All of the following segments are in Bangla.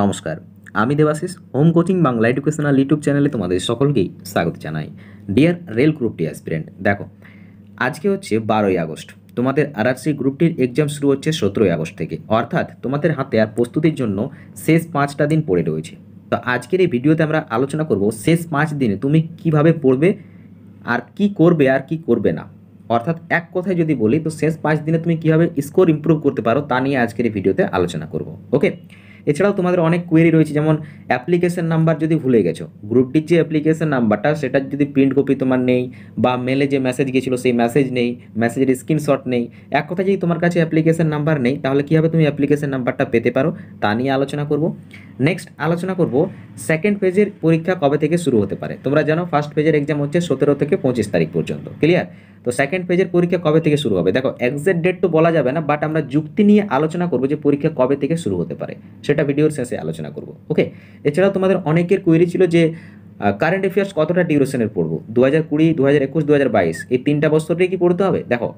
নমস্কার আমি Debashis home coaching Bangla educational YouTube চ্যানেলে তোমাদের সকলকেই স্বাগত জানাই dear rail group D aspirant দেখো আজকে হচ্ছে বারোই আগস্ট তোমাদের সি গ্রুপটির এক্সাম শুরু হচ্ছে সতেরোই আগস্ট থেকে অর্থাৎ তোমাদের হাতে আর প্রস্তুতির জন্য শেষ পাঁচটা দিন পড়ে রয়েছে তো আজকের এই ভিডিওতে আমরা আলোচনা করব শেষ পাঁচ দিনে তুমি কিভাবে পড়বে আর কি করবে আর কি করবে না অর্থাৎ এক কথায় যদি বলি তো শেষ পাঁচ দিনে তুমি কীভাবে স্কোর ইম্প্রুভ করতে পারো তা নিয়ে আজকের এই ভিডিওতে আলোচনা করব ওকে এছাড়াও তোমাদের অনেক কোয়েরি রয়েছে যেমন অ্যাপ্লিকেশন নাম্বার যদি ভুলে গেছো গ্রুপটির যে অ্যাপ্লিকেশন নাম্বারটা সেটার যদি প্রিন্ট কপি তোমার নেই বা মেলে যে মেসেজ গেছিলো সেই মেসেজ নেই মেসেজের স্ক্রিনশট নেই এক কথা যদি তোমার কাছে অ্যাপ্লিকেশন নাম্বার নেই তাহলে কীভাবে তুমি অ্যাপ্লিকেশন নাম্বারটা পেতে পারো তা নিয়ে আলোচনা করব নেক্সট আলোচনা করব সেকেন্ড পেজের পরীক্ষা কবে থেকে শুরু হতে পারে তোমরা জানো ফার্স্ট পেজের এক্সাম হচ্ছে সতেরো থেকে পঁচিশ তারিখ পর্যন্ত ক্লিয়ার তো সেকেন্ড পেজের পরীক্ষা কবে থেকে শুরু হবে দেখো এক্সাক্ট ডেট তো বলা যাবে না বাট আমরা যুক্তি নিয়ে আলোচনা করব যে পরীক্ষা কবে থেকে শুরু হতে পারে সেটা ভিডিওর শেষে আলোচনা করব ওকে এছাড়াও তোমাদের অনেকের কোয়েরি ছিল যে কারেন্ট অ্যাফেয়ার্স কতটা ডিউরেশনের পড়বো দু হাজার কুড়ি দু হাজার একুশ দু হাজার বাইশ এই তিনটা বছরটাই কি পড়তে হবে দেখো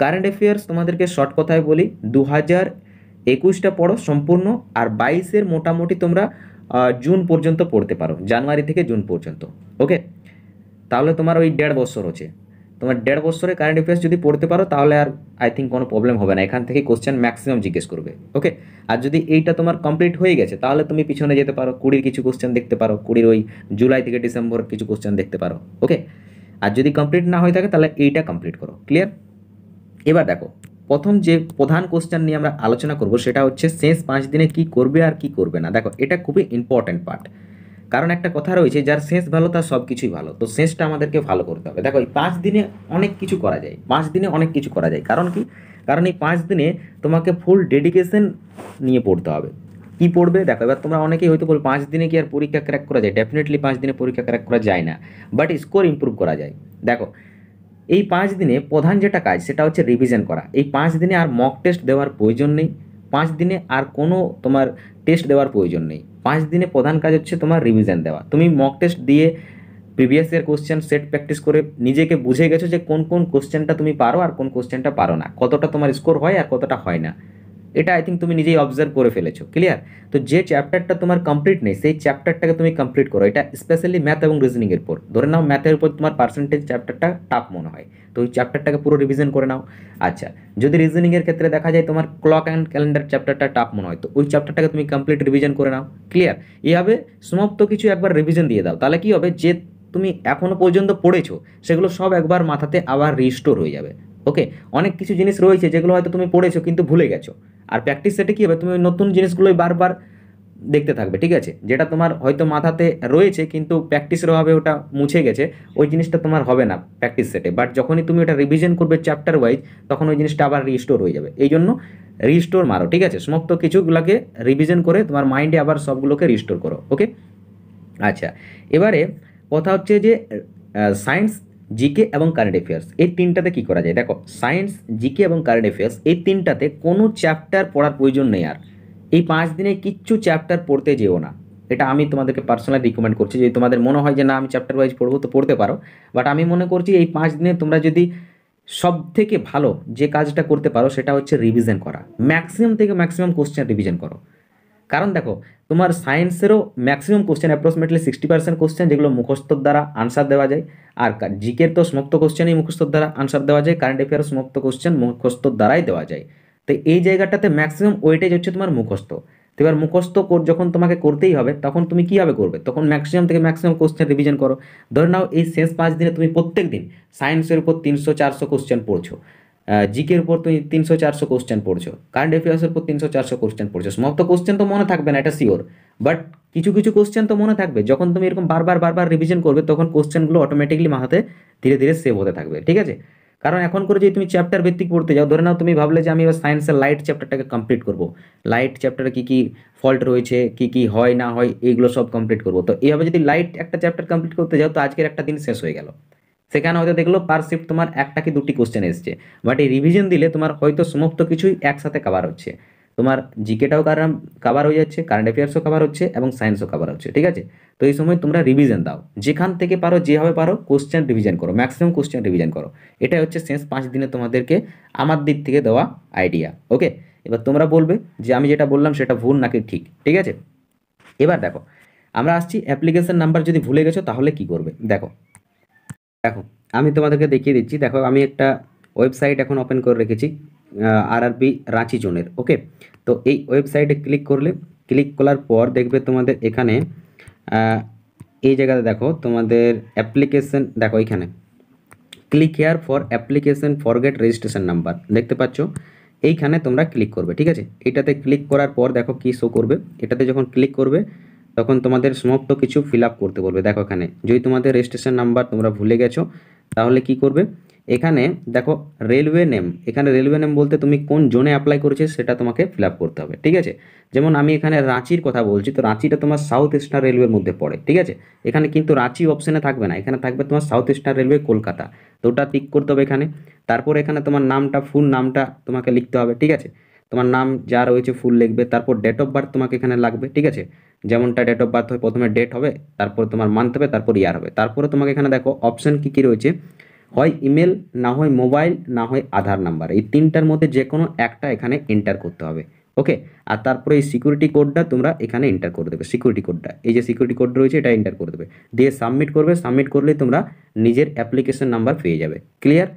কারেন্ট অ্যাফেয়ার্স তোমাদেরকে শর্ট কথায় বলি দু হাজার একুশটা পড়ো সম্পূর্ণ আর বাইশের মোটামুটি তোমরা জুন পর্যন্ত পড়তে পারো জানুয়ারি থেকে জুন পর্যন্ত ওকে তাহলে তোমার ওই দেড় বছর হচ্ছে তোমার দেড় বছরে কারেন্ট অ্যাফেয়ার্স যদি পড়তে পারো তাহলে আর আই থিঙ্ক কোনো প্রবলেম হবে না এখান থেকে কোশ্চেন ম্যাক্সিমাম জিজ্ঞেস করবে ওকে আর যদি এইটা তোমার কমপ্লিট হয়ে গেছে তাহলে তুমি পিছনে যেতে পারো কুড়ির কিছু কোশ্চেন দেখতে পারো কুড়ির ওই জুলাই থেকে ডিসেম্বর কিছু কোশ্চেন দেখতে পারো ওকে আর যদি কমপ্লিট না হয়ে থাকে তাহলে এইটা কমপ্লিট করো ক্লিয়ার এবার দেখো প্রথম যে প্রধান কোশ্চেন নিয়ে আমরা আলোচনা করব সেটা হচ্ছে শেষ পাঁচ দিনে কি করবে আর কি করবে না দেখো এটা খুবই ইম্পর্ট্যান্ট পার্ট কারণ একটা কথা রয়েছে যার শেষ ভালো তার সব কিছুই ভালো তো শেষটা আমাদেরকে ভালো করতে হবে দেখো এই পাঁচ দিনে অনেক কিছু করা যায় পাঁচ দিনে অনেক কিছু করা যায় কারণ কি কারণ এই পাঁচ দিনে তোমাকে ফুল ডেডিকেশন নিয়ে পড়তে হবে কী পড়বে দেখো এবার তোমরা অনেকেই হয়তো বল পাঁচ দিনে কি আর পরীক্ষা ক্র্যাক করা যায় ডেফিনেটলি পাঁচ দিনে পরীক্ষা ক্র্যাক করা যায় না বাট স্কোর ইম্প্রুভ করা যায় দেখো এই পাঁচ দিনে প্রধান যেটা কাজ সেটা হচ্ছে রিভিশন করা এই পাঁচ দিনে আর মক টেস্ট দেওয়ার প্রয়োজন নেই পাঁচ দিনে আর কোনো তোমার টেস্ট দেওয়ার প্রয়োজন নেই পাঁচ দিনে প্রধান কাজ হচ্ছে তোমার রিভিশন দেওয়া তুমি মক টেস্ট দিয়ে previous year question set practice করে নিজেকে বুঝে গেছো যে কোন কোন কোশ্চেনটা তুমি পারো আর কোন কোশ্চেনটা পারো না কতটা তোমার স্কোর হয় আর কতটা হয় না এটা আই থিঙ্ক তুমি নিজেই অবজার্ভ করে ফেলেছো ক্লিয়ার তো যে চ্যাপ্টারটা তোমার কমপ্লিট নেই সেই চ্যাপ্টারটাকে তুমি কমপ্লিট করো এটা স্পেশালি ম্যাথ এবং রিজনিংয়ের উপর ধরে নাও ম্যাথের উপর তোমার পার্সেন্টেজ চ্যাপ্টারটা টাফ মনে হয় তো ওই চ্যাপ্টারটাকে পুরো রিভিশন করে নাও আচ্ছা যদি রিজনিংয়ের ক্ষেত্রে দেখা যায় তোমার ক্লক অ্যান্ড ক্যালেন্ডার চ্যাপ্টারটা টাফ মনে হয় তো ওই চ্যাপ্টারটাকে তুমি কমপ্লিট রিভিশন করে নাও ক্লিয়ার এইভাবে সমস্ত কিছু একবার রিভিশন দিয়ে দাও তাহলে কী হবে যে তুমি এখনও পর্যন্ত পড়েছো সেগুলো সব একবার মাথাতে আবার রিস্টোর হয়ে যাবে ওকে অনেক কিছু জিনিস রয়েছে যেগুলো হয়তো তুমি পড়েছো কিন্তু ভুলে গেছো আর প্র্যাকটিস সেটে কী হবে তুমি নতুন জিনিসগুলোই বারবার দেখতে থাকবে ঠিক আছে যেটা তোমার হয়তো মাথাতে রয়েছে কিন্তু প্র্যাকটিসের অভাবে ওটা মুছে গেছে ওই জিনিসটা তোমার হবে না প্র্যাকটিস সেটে বাট যখনই তুমি ওটা রিভিশন করবে চ্যাপ্টার ওয়াইজ তখন ওই জিনিসটা আবার রিস্টোর হয়ে যাবে এই জন্য রিস্টোর মারো ঠিক আছে সমস্ত কিছুগুলোকে রিভিশন করে তোমার মাইন্ডে আবার সবগুলোকে রিস্টোর করো ওকে আচ্ছা এবারে কথা হচ্ছে যে সায়েন্স জিকে এবং কারেন্ট অ্যাফেয়ার্স এই তিনটাতে কি করা যায় দেখো সায়েন্স জিকে এবং কারেন্ট অ্যাফেয়ার্স এই তিনটাতে কোনো চ্যাপ্টার পড়ার প্রয়োজন নেই আর এই পাঁচ দিনে কিচ্ছু চ্যাপ্টার পড়তে যেও না এটা আমি তোমাদেরকে পার্সোনালি রিকমেন্ড করছি যদি তোমাদের মনে হয় যে না আমি চ্যাপ্টার ওয়াইজ পড়বো তো পড়তে পারো বাট আমি মনে করছি এই পাঁচ দিনে তোমরা যদি সব থেকে ভালো যে কাজটা করতে পারো সেটা হচ্ছে রিভিশন করা ম্যাক্সিমাম থেকে ম্যাক্সিমাম কোশ্চেন রিভিশন করো কারণ দেখো তোমার সায়েন্সেরও maximum question approximately sixty percent question যেগুলো মুখস্থর দ্বারা আনসার দেওয়া যায় আর জিকের তো সমস্ত কোশ্চেনই মুখস্থর দ্বারা আনসার দেওয়া যায় কারেন্ট অ্যাফেয়ার সমস্ত কোশ্চেন মুখস্থর দ্বারাই দেওয়া যায় তো এই জায়গাটাতে ম্যাক্সিমাম ওয়েটেজ হচ্ছে তোমার মুখস্থ তো এবার মুখস্থ যখন তোমাকে করতেই হবে তখন তুমি কীভাবে করবে তখন ম্যাক্সিমাম থেকে ম্যাক্সিমাম কোশ্চেন রিভিশন করো ধরে নাও এই শেষ পাঁচ দিনে তুমি প্রত্যেক দিন সায়েন্সের উপর তিনশো চারশো কোশ্চেন পড়ছো জিকের উপর তুমি তিনশো চারশো কোশ্চেন পড়ছো কারেন্ট অ্যাফেয়ার্সের উপর তিনশো চারশো কোশ্চেন পড়ছো সমস্ত কোশ্চেন তো মনে থাকবে না এটা শিওর বাট কিছু কিছু কোশ্চেন তো মনে থাকবে যখন তুমি এরকম বারবার বারবার রিভিশন করবে তখন কোশ্চেনগুলো অটোমেটিকলি মাথাতে ধীরে ধীরে সেভ হতে থাকবে ঠিক আছে কারণ এখন করে যদি তুমি চ্যাপ্টার ভিত্তিক পড়তে যাও ধরে নাও তুমি ভাবলে যে আমি এবার সায়েন্সের লাইট চ্যাপ্টারটাকে কমপ্লিট করবো লাইট চ্যাপ্টারে কী কী ফল্ট রয়েছে কী কী হয় না হয় এইগুলো সব কমপ্লিট করবো তো এইভাবে যদি লাইট একটা চ্যাপ্টার কমপ্লিট করতে যাও তো আজকের একটা দিন শেষ হয়ে গেল সেখানে হয়তো দেখলো পার শিফট তোমার একটা কি দুটি কোশ্চেন এসছে বাট এই রিভিশন দিলে তোমার হয়তো সমস্ত কিছুই একসাথে কাভার হচ্ছে তোমার জিকেটাও কারণ কাভার হয়ে যাচ্ছে কারেন্ট অ্যাফেয়ার্সও কাভার হচ্ছে এবং সায়েন্সও কাভার হচ্ছে ঠিক আছে তো এই সময় তোমরা রিভিশন দাও যেখান থেকে পারো যেভাবে পারো কোশ্চেন রিভিশন করো ম্যাক্সিমাম কোশ্চেন রিভিশন করো এটাই হচ্ছে শেষ পাঁচ দিনে তোমাদেরকে আমার দিক থেকে দেওয়া আইডিয়া ওকে এবার তোমরা বলবে যে আমি যেটা বললাম সেটা ভুল নাকি ঠিক ঠিক আছে এবার দেখো আমরা আসছি অ্যাপ্লিকেশন নাম্বার যদি ভুলে গেছো তাহলে কি করবে দেখো দেখো আমি তোমাদেরকে দেখিয়ে দিচ্ছি দেখো আমি একটা ওয়েবসাইট এখন ওপেন করে রেখেছি আরআরবি রাঁচি জোনের ওকে তো এই ওয়েবসাইটে ক্লিক করলে ক্লিক করার পর দেখবে তোমাদের এখানে এই জায়গাতে দেখো তোমাদের অ্যাপ্লিকেশন দেখো এখানে click here for application for get registration number দেখতে পাচ্ছ এইখানে তোমরা ক্লিক করবে ঠিক আছে এটাতে ক্লিক করার পর দেখো কী শো করবে এটাতে যখন ক্লিক করবে তখন তোমাদের সমস্ত কিছু ফিল করতে বলবে দেখো এখানে যদি তোমাদের রেজিস্ট্রেশন নাম্বার তোমরা ভুলে গেছো তাহলে কি করবে এখানে দেখো রেলওয়ে নেম এখানে রেলওয়ে নেম বলতে তুমি কোন জোনে অ্যাপ্লাই করেছো সেটা তোমাকে ফিল করতে হবে ঠিক আছে যেমন আমি এখানে রাঁচির কথা বলছি তো রাঁচিটা তোমার সাউথ ইস্টার্ন রেলওয়ের মধ্যে পড়ে ঠিক আছে এখানে কিন্তু রাঁচি অপশানে থাকবে না এখানে থাকবে তোমার সাউথ ইস্টার্ন রেলওয়ে কলকাতা তো ওটা টিক করতে হবে এখানে তারপর এখানে তোমার নামটা ফুল নামটা তোমাকে লিখতে হবে ঠিক আছে তোমার নাম যা রয়েছে ফুল লিখবে তারপর ডেট অফ বার্থ তোমাকে এখানে লাগবে ঠিক আছে যেমনটা ডেট অফ বার্থ হয় প্রথমে ডেট হবে তারপর তোমার মান্থ হবে তারপর ইয়ার হবে তারপরে তোমাকে এখানে দেখো অপশান কী কী রয়েছে হয় ইমেল না হয় মোবাইল না হয় আধার নাম্বার এই তিনটার মধ্যে যে কোনো একটা এখানে এন্টার করতে হবে ওকে আর তারপরে এই সিকিউরিটি কোডটা তোমরা এখানে এন্টার করে দেবে সিকিউরিটি কোডটা এই যে সিকিউরিটি কোড রয়েছে এটা এন্টার করে দেবে দিয়ে সাবমিট করবে সাবমিট করলে তোমরা নিজের অ্যাপ্লিকেশন নাম্বার পেয়ে যাবে ক্লিয়ার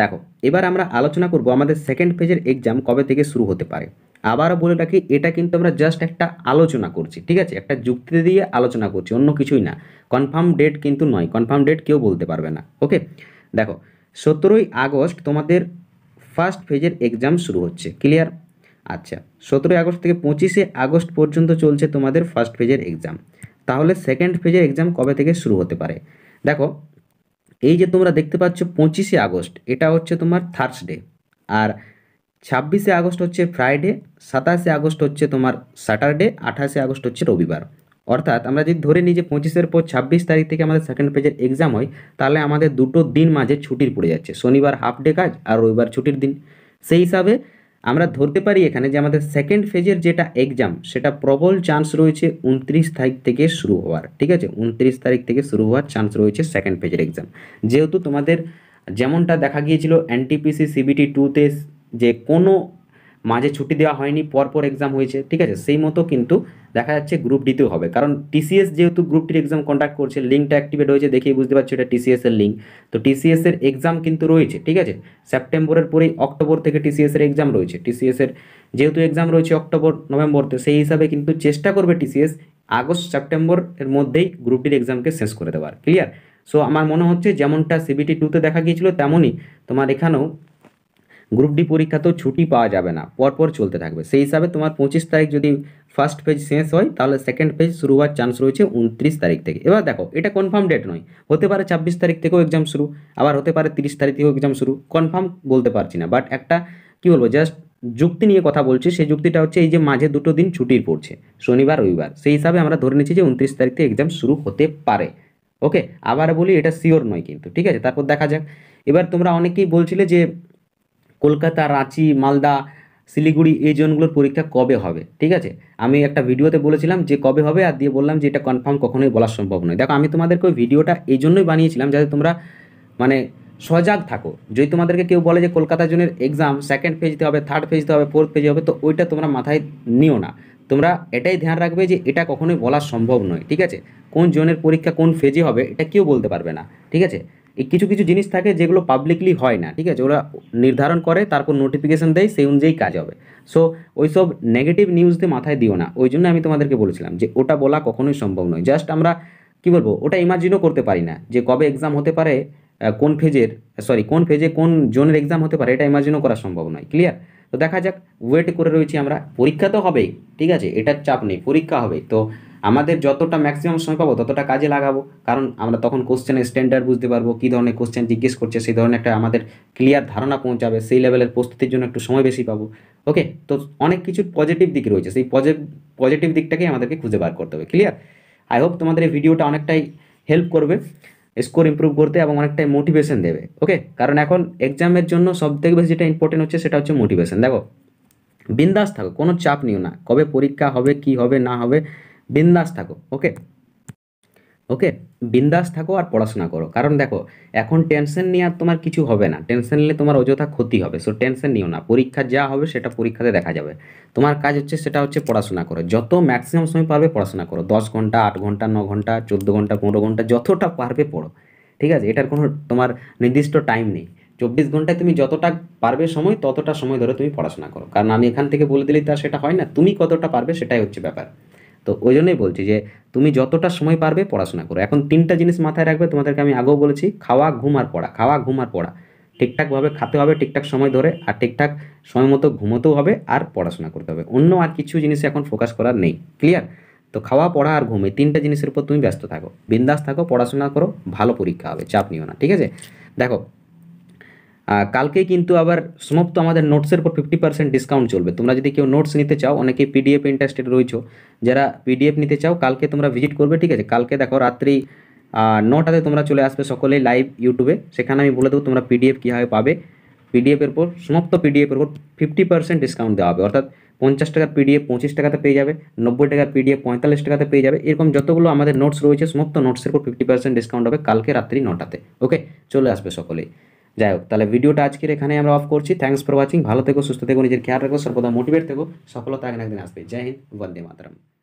দেখো এবার আমরা আলোচনা করব আমাদের সেকেন্ড ফেজের এক্সাম কবে থেকে শুরু হতে পারে আবারও বলে রাখি এটা কিন্তু আমরা জাস্ট একটা আলোচনা করছি ঠিক আছে একটা যুক্তি দিয়ে আলোচনা করছি অন্য কিছুই না কনফার্ম ডেট কিন্তু নয় কনফার্ম ডেট কেউ বলতে পারবে না ওকে দেখো সতেরোই আগস্ট তোমাদের ফার্স্ট ফেজের এক্সাম শুরু হচ্ছে ক্লিয়ার আচ্ছা সতেরোই আগস্ট থেকে পঁচিশে আগস্ট পর্যন্ত চলছে তোমাদের ফার্স্ট ফেজের এক্সাম তাহলে সেকেন্ড ফেজের এক্সাম কবে থেকে শুরু হতে পারে দেখো এই যে তোমরা দেখতে পাচ্ছ পঁচিশে আগস্ট এটা হচ্ছে তোমার থার্সডে আর ছাব্বিশে আগস্ট হচ্ছে ফ্রাইডে সাতাশে আগস্ট হচ্ছে তোমার স্যাটারডে আঠাশে আগস্ট হচ্ছে রবিবার অর্থাৎ আমরা যদি ধরে নিই যে পঁচিশের পর ছাব্বিশ তারিখ থেকে আমাদের সেকেন্ড পেজের এক্সাম হয় তাহলে আমাদের দুটো দিন মাঝে ছুটির পড়ে যাচ্ছে শনিবার হাফ ডে কাজ আর রবিবার ছুটির দিন সেই হিসাবে আমরা ধরতে পারি এখানে যে আমাদের সেকেন্ড ফেজের যেটা এক্সাম সেটা প্রবল চান্স রয়েছে উনত্রিশ তারিখ থেকে শুরু হওয়ার ঠিক আছে উনত্রিশ তারিখ থেকে শুরু হওয়ার চান্স রয়েছে সেকেন্ড ফেজের এক্সাম যেহেতু তোমাদের যেমনটা দেখা গিয়েছিল এনটিপিসি সিবিটি টুতে যে কোনো মাঝে ছুটি দেওয়া হয়নি পরপর এক্সাম হয়েছে ঠিক আছে সেই মতো কিন্তু দেখা যাচ্ছে গ্রুপ ডিতেও হবে কারণ টিসিএস যেহেতু গ্রুপ ডির এক্সাম কন্ডাক্ট করছে লিঙ্কটা অ্যাক্টিভেট হয়েছে দেখেই বুঝতে পারছো এটা টিসিএস এর লিঙ্ক তো টিসিএস এর এক্সাম কিন্তু রয়েছে ঠিক আছে সেপ্টেম্বরের পরেই অক্টোবর থেকে টিসিএস এর এক্সাম রয়েছে টিসিএস এর যেহেতু এক্সাম রয়েছে অক্টোবর নভেম্বরতে সেই হিসাবে কিন্তু চেষ্টা করবে টিসিএস আগস্ট সেপ্টেম্বর এর মধ্যেই গ্রুপ ডির এক্সামকে শেষ করে দেওয়ার ক্লিয়ার সো আমার মনে হচ্ছে যেমনটা সিবিটি টুতে দেখা গিয়েছিল তেমনই তোমার এখানেও গ্রুপ ডি পরীক্ষাতেও ছুটি পাওয়া যাবে না পরপর চলতে থাকবে সেই হিসাবে তোমার পঁচিশ তারিখ যদি ফার্স্ট পেজ শেষ হয় তাহলে সেকেন্ড পেজ শুরু হওয়ার চান্স রয়েছে উনত্রিশ তারিখ থেকে এবার দেখো এটা কনফার্ম ডেট নয় হতে পারে ছাব্বিশ তারিখ থেকেও এক্সাম শুরু আবার হতে পারে তিরিশ তারিখ থেকেও এক্সাম শুরু কনফার্ম বলতে পারছি না বাট একটা কী বলবো জাস্ট যুক্তি নিয়ে কথা বলছি সেই যুক্তিটা হচ্ছে এই যে মাঝে দুটো দিন ছুটির পড়ছে শনিবার রবিবার সেই হিসাবে আমরা ধরে নিচ্ছি যে উনত্রিশ তারিখ থেকে এক্সাম শুরু হতে পারে ওকে আবার বলি এটা শিওর নয় কিন্তু ঠিক আছে তারপর দেখা যাক এবার তোমরা অনেকেই বলছিলে যে কলকাতা রাঁচি মালদা শিলিগুড়ি এই জোনগুলোর পরীক্ষা কবে হবে ঠিক আছে আমি একটা ভিডিওতে বলেছিলাম যে কবে হবে আর দিয়ে বললাম যে এটা কনফার্ম কখনোই বলা সম্ভব নয় দেখো আমি তোমাদেরকে ওই ভিডিওটা এই জন্যই বানিয়েছিলাম যাতে তোমরা মানে সজাগ থাকো যদি তোমাদেরকে কেউ বলে যে কলকাতা জোনের এক্সাম সেকেন্ড ফেজতে দিতে হবে থার্ড ফেজতে হবে ফোর্থ ফেজে হবে তো ওইটা তোমরা মাথায় নিও না তোমরা এটাই ধ্যান রাখবে যে এটা কখনোই বলা সম্ভব নয় ঠিক আছে কোন জোনের পরীক্ষা কোন ফেজে হবে এটা কেউ বলতে পারবে না ঠিক আছে কিছু কিছু জিনিস থাকে যেগুলো পাবলিকলি হয় না ঠিক আছে ওরা নির্ধারণ করে তারপর নোটিফিকেশান দেয় সেই অনুযায়ী কাজ হবে সো ওই সব নেগেটিভ নিউজতে মাথায় দিও না ওই জন্য আমি তোমাদেরকে বলেছিলাম যে ওটা বলা কখনোই সম্ভব নয় জাস্ট আমরা কী বলবো ওটা ইমাজিনও করতে পারি না যে কবে এক্সাম হতে পারে কোন ফেজের সরি কোন ফেজে কোন জোনের এক্সাম হতে পারে এটা ইমাজিনও করা সম্ভব নয় ক্লিয়ার তো দেখা যাক ওয়েট করে রয়েছি আমরা পরীক্ষা তো হবেই ঠিক আছে এটার চাপ নেই পরীক্ষা হবে তো আমাদের যতটা ম্যাক্সিমাম সময় পাবো ততটা কাজে লাগাবো কারণ আমরা তখন কোশ্চেনের স্ট্যান্ডার্ড বুঝতে পারবো কী ধরনের কোশ্চেন জিজ্ঞেস করছে সেই ধরনের একটা আমাদের ক্লিয়ার ধারণা পৌঁছাবে সেই লেভেলের প্রস্তুতির জন্য একটু সময় বেশি পাবো ওকে তো অনেক কিছু পজিটিভ দিক রয়েছে সেই পজিটিভ দিকটাকে আমাদেরকে খুঁজে বার করতে হবে ক্লিয়ার আই হোপ তোমাদের এই ভিডিওটা অনেকটাই হেল্প করবে স্কোর ইম্প্রুভ করতে এবং অনেকটাই মোটিভেশন দেবে ওকে কারণ এখন এক্সামের জন্য সবথেকে বেশি যেটা ইম্পর্টেন্ট হচ্ছে সেটা হচ্ছে মোটিভেশন দেখো বিন্দাস থাকো কোনো চাপ নিও না কবে পরীক্ষা হবে কি হবে না হবে বিন্দাস থাকো ওকে ওকে বিন্দাস থাকো আর পড়াশোনা করো কারণ দেখো এখন টেনশন নিয়ে আর তোমার কিছু হবে না টেনশন নিলে তোমার অযথা ক্ষতি হবে সো টেনশন নিও না পরীক্ষা যা হবে সেটা পরীক্ষাতে দেখা যাবে তোমার কাজ হচ্ছে সেটা হচ্ছে পড়াশোনা করো যত ম্যাক্সিমাম সময় পারবে পড়াশোনা করো দশ ঘন্টা আট ঘন্টা ন ঘন্টা চোদ্দ ঘন্টা পনেরো ঘন্টা যতটা পারবে পড়ো ঠিক আছে এটার কোনো তোমার নির্দিষ্ট টাইম নেই চব্বিশ ঘন্টায় তুমি যতটা পারবে সময় ততটা সময় ধরে তুমি পড়াশোনা করো কারণ আমি এখান থেকে বলে দিলেই তা সেটা হয় না তুমি কতটা পারবে সেটাই হচ্ছে ব্যাপার তো ওই জন্যই বলছি যে তুমি যতটা সময় পারবে পড়াশোনা করো এখন তিনটা জিনিস মাথায় রাখবে তোমাদেরকে আমি আগেও বলেছি খাওয়া ঘুম আর পড়া খাওয়া ঘুম আর পড়া ঠিকঠাকভাবে খাতে হবে ঠিকঠাক সময় ধরে আর ঠিকঠাক সময় মতো ঘুমোতেও হবে আর পড়াশোনা করতে হবে অন্য আর কিছু জিনিসে এখন ফোকাস করার নেই ক্লিয়ার তো খাওয়া পড়া আর ঘুম এই তিনটা জিনিসের উপর তুমি ব্যস্ত থাকো বিন্দাস থাকো পড়াশোনা করো ভালো পরীক্ষা হবে চাপ নিও না ঠিক আছে দেখো কালকে কিন্তু আবার সমাপ্ত আমাদের নোটসের উপর ফিফটি পার্সেন্ট ডিসকাউন্ট চলবে তোমরা যদি কেউ নোটস নিতে চাও অনেকে পিডিএফ ইন্টারেস্টেড রয়েছো যারা পিডিএফ নিতে চাও কালকে তোমরা ভিজিট করবে ঠিক আছে কালকে দেখো রাত্রি নটাতে তোমরা চলে আসবে সকলেই লাইভ ইউটিউবে সেখানে আমি বলে দেবো তোমরা পিডিএফ কীভাবে পাবে পিডিএফের উপর সমাপ্ত পিডিএফের উপর ফিফটি পার্সেন্ট ডিসকাউন্ট দেওয়া হবে অর্থাৎ পঞ্চাশ টাকার পিডিএফ পঁচিশ টাকাতে পেয়ে যাবে নব্বই টাকার পিডিএফ পঁয়তাল্লিশ টাকাতে পেয়ে যাবে এরকম যতগুলো আমাদের নোটস রয়েছে সমস্ত নোটসের উপর ফিফটি পার্সেন্ট ডিসকাউন্ট হবে কালকে রাত্রি নটাতে ওকে চলে আসবে সকলেই যাই হোক তাহলে ভিডিওটা আজকের এখানে আমরা অফ করছি থ্যাংকস ফর ওয়াচিং ভালো থেকো সুস্থ থেকো নিজের খেয়াল রাখো সর্বদা মোটিভেট থেকো সফলতা একদিন আসবে জয় হিন্দ বন্দে মাতরম